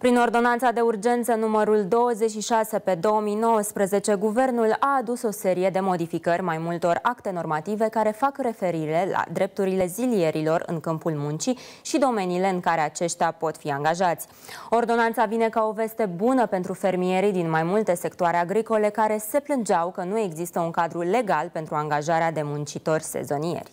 Prin ordonanța de urgență numărul 26 pe 2019, guvernul a adus o serie de modificări mai multor acte normative care fac referire la drepturile zilierilor în câmpul muncii și domeniile în care aceștia pot fi angajați. Ordonanța vine ca o veste bună pentru fermierii din mai multe sectoare agricole care se plângeau că nu există un cadru legal pentru angajarea de muncitori sezonieri.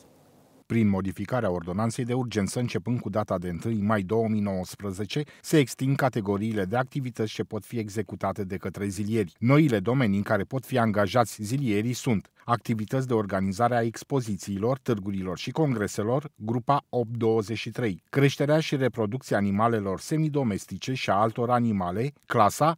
Prin modificarea ordonanței de urgență începând cu data de 1 mai 2019, se extind categoriile de activități ce pot fi executate de către zilieri. Noile domenii în care pot fi angajați zilierii sunt activități de organizare a expozițiilor, târgurilor și congreselor, grupa 823, creșterea și reproducția animalelor semidomestice și a altor animale, clasa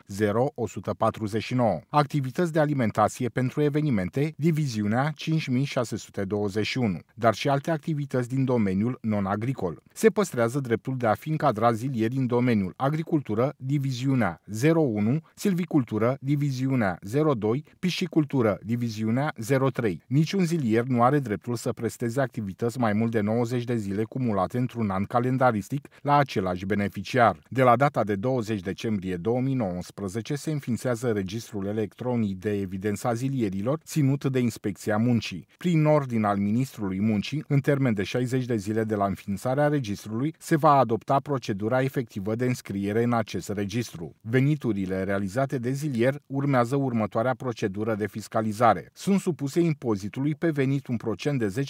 0149, activități de alimentație pentru evenimente, diviziunea 5621, dar și alte activități din domeniul non-agricol. Se păstrează dreptul de a fi încadrat zilier din domeniul agricultură, diviziunea 01, silvicultură, diviziunea 02, piscicultură, diviziunea 01, 03. Niciun zilier nu are dreptul să presteze activități mai mult de 90 de zile cumulate într-un an calendaristic la același beneficiar. De la data de 20 decembrie 2019 se înființează registrul electronic de evidență zilierilor ținut de Inspecția Muncii. Prin ordin al Ministrului Muncii, în termen de 60 de zile de la înființarea registrului, se va adopta procedura efectivă de înscriere în acest registru. Veniturile realizate de zilier urmează următoarea procedură de fiscalizare. Sunt supuse supuse impozitului pe venit un procent de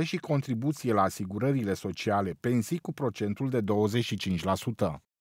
10% și contribuție la asigurările sociale pensii cu procentul de 25%.